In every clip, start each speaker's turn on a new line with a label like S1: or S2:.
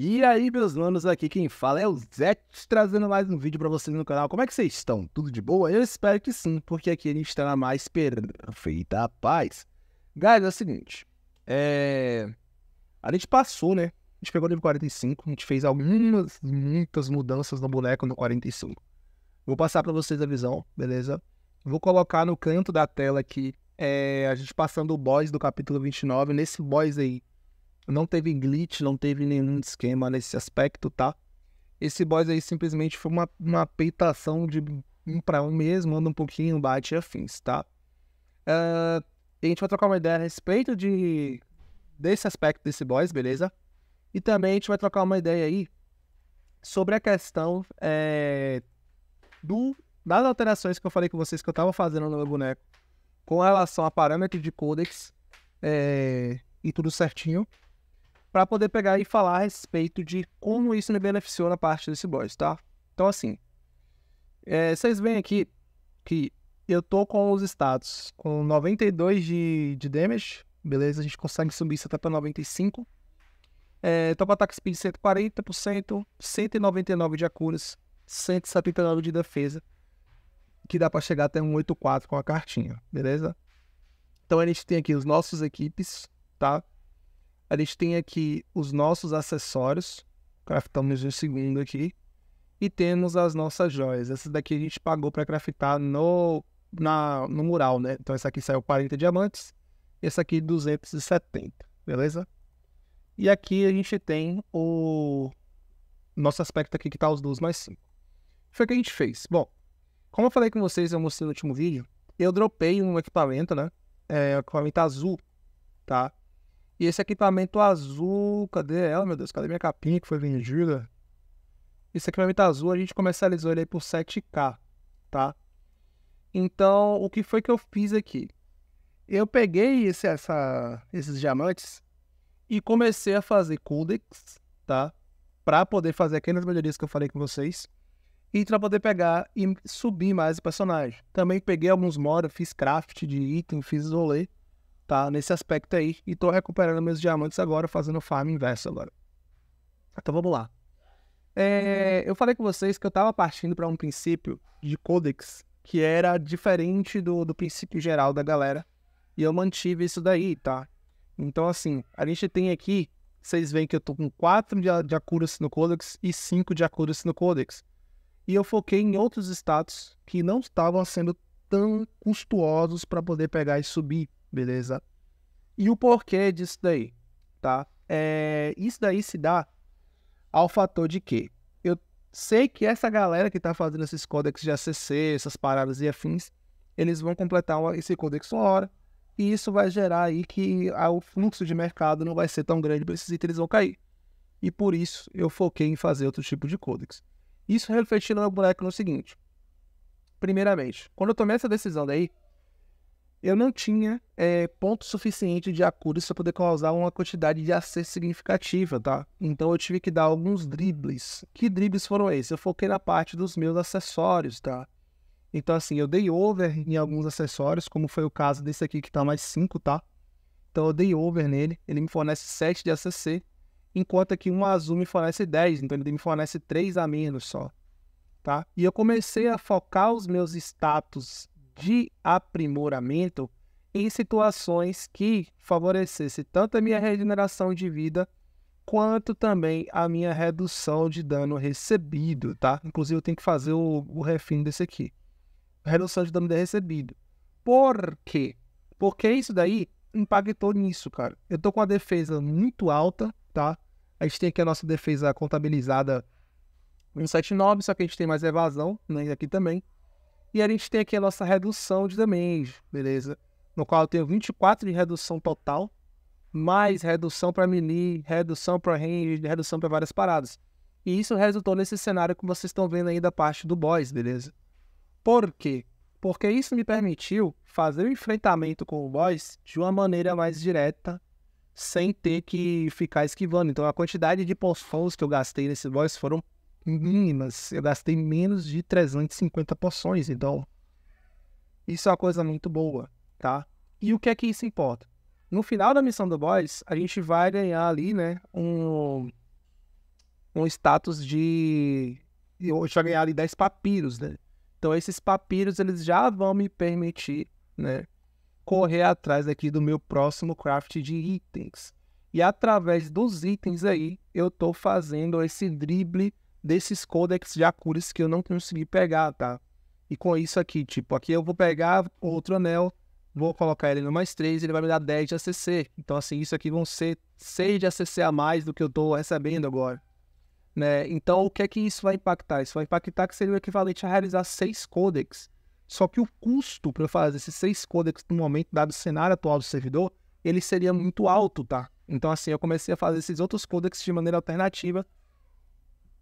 S1: E aí, meus manos, aqui quem fala é o Zé, trazendo mais um vídeo para vocês no canal. Como é que vocês estão? Tudo de boa? Eu espero que sim, porque aqui a gente está na mais perfeita paz. Galera, é o seguinte, é... a gente passou, né? A gente pegou o nível 45, a gente fez algumas, muitas mudanças no boneco no 45. Vou passar para vocês a visão, beleza? Vou colocar no canto da tela aqui, é... a gente passando o boss do capítulo 29, nesse boss aí não teve glitch, não teve nenhum esquema nesse aspecto, tá? Esse boss aí simplesmente foi uma, uma peitação de um para um mesmo, anda um pouquinho, bate e afins, tá? Uh, a gente vai trocar uma ideia a respeito de, desse aspecto desse boss, beleza? E também a gente vai trocar uma ideia aí sobre a questão é, do, das alterações que eu falei com vocês que eu estava fazendo no meu boneco com relação a parâmetro de codex é, e tudo certinho para poder pegar e falar a respeito de como isso me beneficiou na parte desse boss, tá? Então, assim, é, vocês veem aqui que eu tô com os status com 92 de, de damage, beleza? A gente consegue subir isso até para 95. É, top ataque speed 140%, 199 de acuras, 179 de defesa, que dá para chegar até um 84 com a cartinha, beleza? Então a gente tem aqui os nossos equipes, tá? A gente tem aqui os nossos acessórios, craftamos o segundo aqui, e temos as nossas joias. Essa daqui a gente pagou para craftar no, na, no mural, né? Então essa aqui saiu 40 diamantes, essa aqui 270, beleza? E aqui a gente tem o nosso aspecto aqui que tá os 2 mais 5. Foi o é que a gente fez. Bom, como eu falei com vocês, eu mostrei no último vídeo, eu dropei um equipamento, né? É, um equipamento azul, tá? E esse equipamento azul, cadê ela, meu Deus? Cadê minha capinha que foi vendida? Esse equipamento azul a gente comercializou ele aí por 7K, tá? Então, o que foi que eu fiz aqui? Eu peguei esse, essa, esses diamantes e comecei a fazer codex, tá? Para poder fazer aquelas melhorias que eu falei com vocês. E para poder pegar e subir mais o personagem. Também peguei alguns mods, fiz craft de item, fiz rolê tá? Nesse aspecto aí. E tô recuperando meus diamantes agora, fazendo farm inverso agora. Então vamos lá. É, eu falei com vocês que eu tava partindo para um princípio de codex que era diferente do, do princípio geral da galera. E eu mantive isso daí, tá? Então, assim, a gente tem aqui, vocês veem que eu tô com 4 de, de accuracy no codex e 5 de accuracy no codex. E eu foquei em outros status que não estavam sendo tão custosos para poder pegar e subir beleza? E o porquê disso daí, tá? É, isso daí se dá ao fator de que eu sei que essa galera que está fazendo esses códex de ACC, essas paradas e afins, eles vão completar esse códex uma hora, e isso vai gerar aí que o fluxo de mercado não vai ser tão grande para esses itens, vão cair. E por isso eu foquei em fazer outro tipo de códex Isso refletindo no boneco no seguinte. Primeiramente, quando eu tomei essa decisão daí, eu não tinha é, ponto suficiente de acúdio para poder causar uma quantidade de AC significativa, tá? Então eu tive que dar alguns dribles. Que dribles foram esses? Eu foquei na parte dos meus acessórios, tá? Então assim, eu dei over em alguns acessórios, como foi o caso desse aqui que tá mais 5, tá? Então eu dei over nele, ele me fornece 7 de ACC, enquanto aqui um azul me fornece 10, então ele me fornece 3 a menos só. Tá? E eu comecei a focar os meus status de aprimoramento em situações que favorecesse tanto a minha regeneração de vida quanto também a minha redução de dano recebido, tá? Inclusive eu tenho que fazer o, o refino desse aqui. Redução de dano de recebido. Por quê? Porque isso daí impactou nisso, cara. Eu tô com a defesa muito alta, tá? A gente tem aqui a nossa defesa contabilizada 179, só que a gente tem mais evasão né, aqui também. E a gente tem aqui a nossa redução de damage, beleza? No qual eu tenho 24 de redução total, mais redução para melee, redução para range, redução para várias paradas. E isso resultou nesse cenário que vocês estão vendo aí da parte do boss, beleza? Por quê? Porque isso me permitiu fazer o enfrentamento com o boss de uma maneira mais direta, sem ter que ficar esquivando. Então a quantidade de postons que eu gastei nesse boss foram mínimas. Eu gastei menos de 350 poções, então isso é uma coisa muito boa, tá? E o que é que isso importa? No final da missão do boss, a gente vai ganhar ali, né, um, um status de... Eu já ganhar ali 10 papiros, né? Então esses papiros, eles já vão me permitir, né, correr atrás aqui do meu próximo craft de itens. E através dos itens aí, eu tô fazendo esse drible desses codecs de Acuras que eu não consegui pegar, tá? E com isso aqui, tipo, aqui eu vou pegar outro anel, vou colocar ele no mais 3, ele vai me dar 10 de ACC. Então, assim, isso aqui vão ser 6 de ACC a mais do que eu tô recebendo agora. Né? Então, o que é que isso vai impactar? Isso vai impactar que seria o equivalente a realizar 6 codecs. Só que o custo para fazer esses 6 codecs no momento, dado o cenário atual do servidor, ele seria muito alto, tá? Então, assim, eu comecei a fazer esses outros codecs de maneira alternativa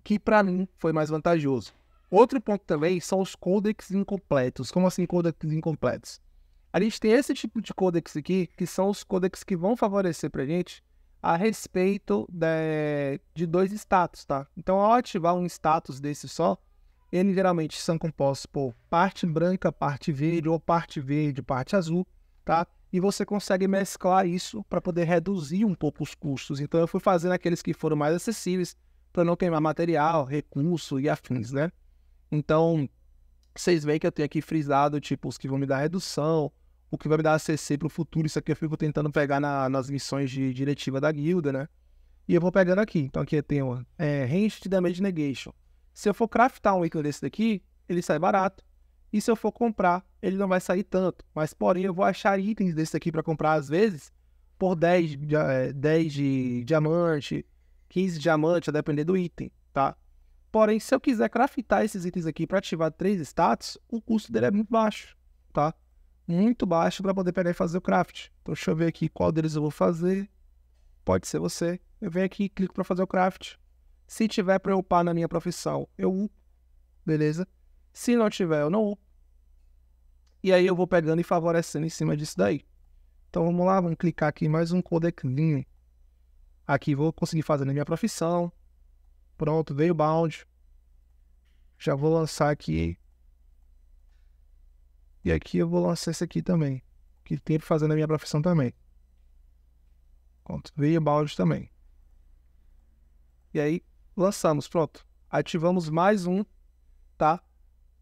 S1: que para mim foi mais vantajoso. Outro ponto também são os codecs incompletos. Como assim codecs incompletos? A gente tem esse tipo de codex aqui, que são os codecs que vão favorecer para a gente a respeito de, de dois status, tá? Então, ao ativar um status desse só, eles geralmente são compostos por parte branca, parte verde, ou parte verde, parte azul, tá? E você consegue mesclar isso para poder reduzir um pouco os custos. Então, eu fui fazendo aqueles que foram mais acessíveis para não queimar material, recurso e afins, né? Então, vocês veem que eu tenho aqui frisado, tipo, os que vão me dar redução, o que vai me dar ACC para o futuro. Isso aqui eu fico tentando pegar na, nas missões de diretiva da guilda, né? E eu vou pegando aqui. Então aqui eu tenho é, Range de Damage Negation. Se eu for craftar um ícone desse daqui, ele sai barato. E se eu for comprar, ele não vai sair tanto. Mas porém, eu vou achar itens desse aqui para comprar às vezes por 10, 10 é, de diamante, 15 diamantes, a depender do item, tá? Porém, se eu quiser craftar esses itens aqui para ativar três status, o custo dele é muito baixo, tá? Muito baixo para poder pegar e fazer o craft. Então, deixa eu ver aqui qual deles eu vou fazer. Pode ser você. Eu venho aqui e clico para fazer o craft. Se tiver para eu upar na minha profissão, eu upo. Beleza? Se não tiver, eu não upo. E aí eu vou pegando e favorecendo em cima disso daí. Então vamos lá, vamos clicar aqui mais um codeczinho. Aqui vou conseguir fazer na minha profissão. Pronto, veio o bound. Já vou lançar aqui. E aqui eu vou lançar esse aqui também. Que tem para fazer na minha profissão também. Pronto, veio o bound também. E aí, lançamos, pronto. Ativamos mais um, tá?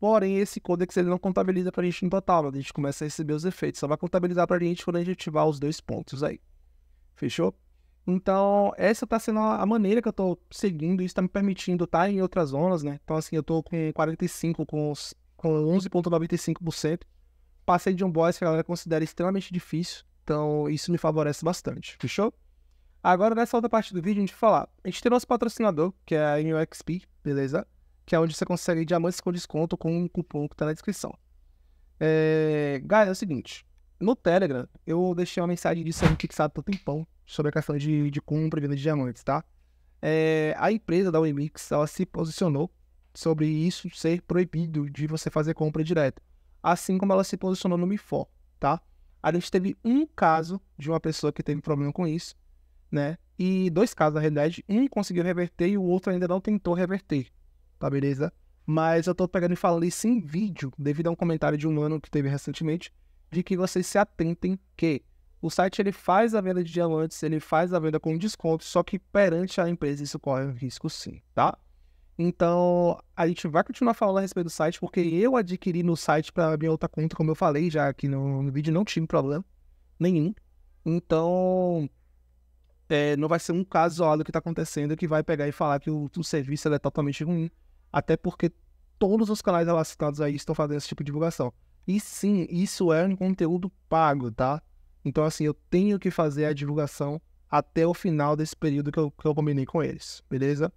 S1: Porém, esse codex ele não contabiliza para a gente no total, a gente começa a receber os efeitos. Só vai contabilizar para a gente quando a gente ativar os dois pontos aí. Fechou? Então, essa tá sendo a maneira que eu tô seguindo, isso tá me permitindo estar tá em outras zonas, né? Então, assim, eu tô com 45, com, com 11,95%. Passei de um boss que a galera considera extremamente difícil, então isso me favorece bastante, fechou? Agora, nessa outra parte do vídeo, a gente vai falar. A gente tem nosso patrocinador, que é a NUXP, beleza? Que é onde você consegue diamantes com desconto com um cupom que tá na descrição. É... Galera, é o seguinte. No Telegram, eu deixei uma mensagem disso no fixado por tempão sobre a questão de, de compra e venda de diamantes, tá? É, a empresa da Wemix, ela se posicionou sobre isso ser proibido de você fazer compra direta, assim como ela se posicionou no MIFO, tá? A gente teve um caso de uma pessoa que teve problema com isso, né? E dois casos, na realidade. Um conseguiu reverter e o outro ainda não tentou reverter, tá beleza? Mas eu tô pegando e falando isso em vídeo, devido a um comentário de um ano que teve recentemente, de que vocês se atentem que o site ele faz a venda de diamantes, ele faz a venda com desconto, só que perante a empresa isso corre um risco sim, tá? Então, a gente vai continuar falando a respeito do site, porque eu adquiri no site para minha outra conta, como eu falei já aqui no, no vídeo, não tive problema nenhum. Então, é, não vai ser um caso olha, que está acontecendo que vai pegar e falar que o, o serviço é totalmente ruim, até porque todos os canais relacionados aí estão fazendo esse tipo de divulgação. E sim, isso é um conteúdo pago, tá? Então, assim, eu tenho que fazer a divulgação até o final desse período que eu, que eu combinei com eles, beleza?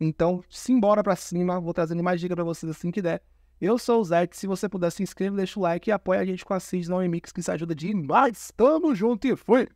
S1: Então, simbora pra cima, vou trazendo mais dicas pra vocês assim que der. Eu sou o Zé, se você puder se inscreva, deixa o like e apoia a gente com a CIS na Remix, que isso ajuda demais. Tamo junto e fui!